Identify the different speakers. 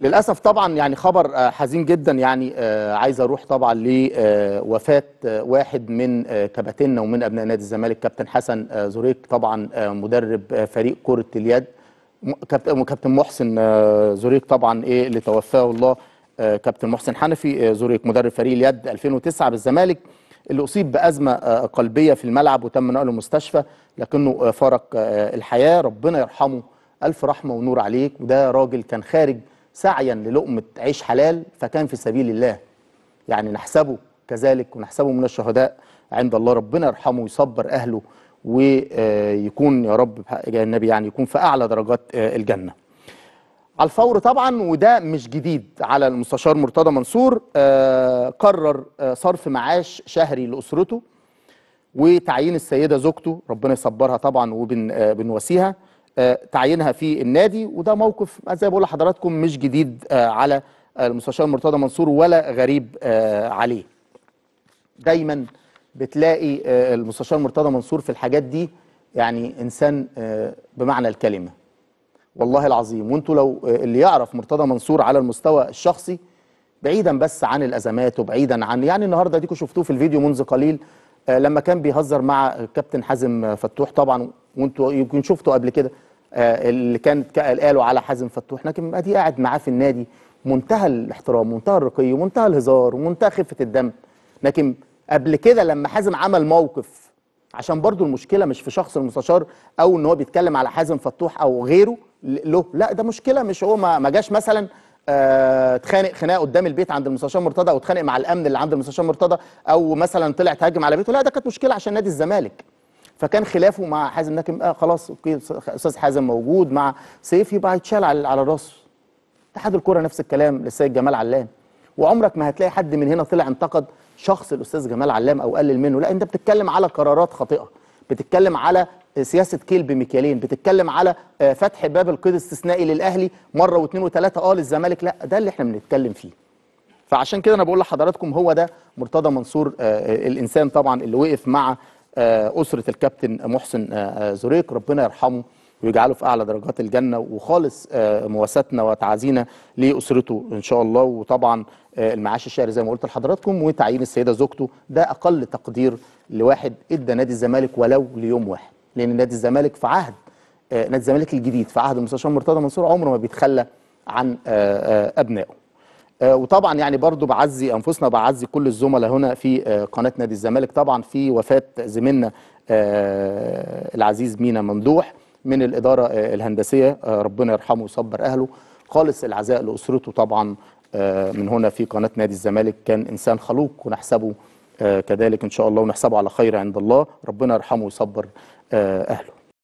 Speaker 1: للاسف طبعا يعني خبر آه، حزين جدا يعني آه، عايز اروح طبعا لوفاه آه، واحد من كباتنا ومن ابناء نادي الزمالك كابتن حسن زريق طبعا مدرب فريق كره اليد كابتن محسن زريق طبعا ايه اللي توفاه الله كابتن محسن حنفي زريق مدرب فريق اليد 2009 بالزمالك اللي اصيب بازمه قلبيه في الملعب وتم نقله مستشفى لكنه فارق الحياه ربنا يرحمه الف رحمه ونور عليك وده راجل كان خارج سعيا للقمة عيش حلال فكان في سبيل الله يعني نحسبه كذلك ونحسبه من الشهداء عند الله ربنا يرحمه ويصبر أهله ويكون يا رب النبي يعني يكون في أعلى درجات آه، الجنة على الفور طبعا وده مش جديد على المستشار مرتضى منصور آه، قرر آه، صرف معاش شهري لأسرته وتعيين السيدة زوجته ربنا يصبرها طبعا وبنواسيها آه، تعيينها في النادي وده موقف زي ما بقول لحضراتكم مش جديد آه، على المستشار مرتضى منصور ولا غريب آه، عليه دايما بتلاقي المستشار مرتضى منصور في الحاجات دي يعني انسان بمعنى الكلمه والله العظيم وانتوا لو اللي يعرف مرتضى منصور على المستوى الشخصي بعيدا بس عن الازمات وبعيدا عن يعني النهارده ديكوا شفتوه في الفيديو منذ قليل لما كان بيهزر مع كابتن حازم فتوح طبعا وانتوا يمكن شفتوا قبل كده آه، اللي كانت قالوا على حازم فتوح لكن ادي قاعد معاه في النادي منتهى الاحترام منتهى الرقي ومنتهى الهزار ومنتهى خفه الدم لكن قبل كده لما حازم عمل موقف عشان برضو المشكله مش في شخص المستشار او ان هو بيتكلم على حازم فتوح او غيره له لا ده مشكله مش هو ما جاش مثلا آه، اتخانق خناقه قدام البيت عند المستشار مرتضى او اتخانق مع الامن اللي عند المستشار مرتضى او مثلا طلع تهاجم على بيته لا ده كانت مشكله عشان نادي الزمالك فكان خلافه مع حازم ناكم آه خلاص اوكي استاذ حازم موجود مع سيف يبقى هيتشال على, على راسه اتحاد الكوره نفس الكلام للسيد جمال علام وعمرك ما هتلاقي حد من هنا طلع انتقد شخص الاستاذ جمال علام او قلل منه لا انت بتتكلم على قرارات خاطئه بتتكلم على آه، سياسه كيل بمكيالين بتتكلم على آه، فتح باب القيد الاستثنائي للاهلي مره واثنين وثلاثه اه للزمالك لا ده اللي احنا بنتكلم فيه فعشان كده انا بقول لحضراتكم هو ده مرتضى منصور آه، الانسان طبعا اللي وقف مع آه، أسرة الكابتن محسن آه، آه، زريق ربنا يرحمه ويجعله في أعلى درجات الجنة وخالص مواساتنا وتعازينا لأسرته إن شاء الله وطبعا المعاش الشهري زي ما قلت لحضراتكم وتعيين السيدة زوجته ده أقل تقدير لواحد إدى نادي الزمالك ولو ليوم واحد لأن نادي الزمالك في عهد نادي الزمالك الجديد في عهد المستشار مرتضى منصور عمره ما بيتخلى عن أبنائه آه، وطبعا يعني برضو بعزي انفسنا بعزي كل الزملاء هنا في آه، قناه نادي الزمالك طبعا في وفاه زميلنا آه، العزيز مينا ممدوح من الاداره الهندسيه ربنا يرحمه ويصبر اهله خالص العزاء لاسرته طبعا من هنا في قناه نادي الزمالك كان انسان خلوق ونحسبه كذلك ان شاء الله ونحسبه على خير عند الله ربنا يرحمه ويصبر اهله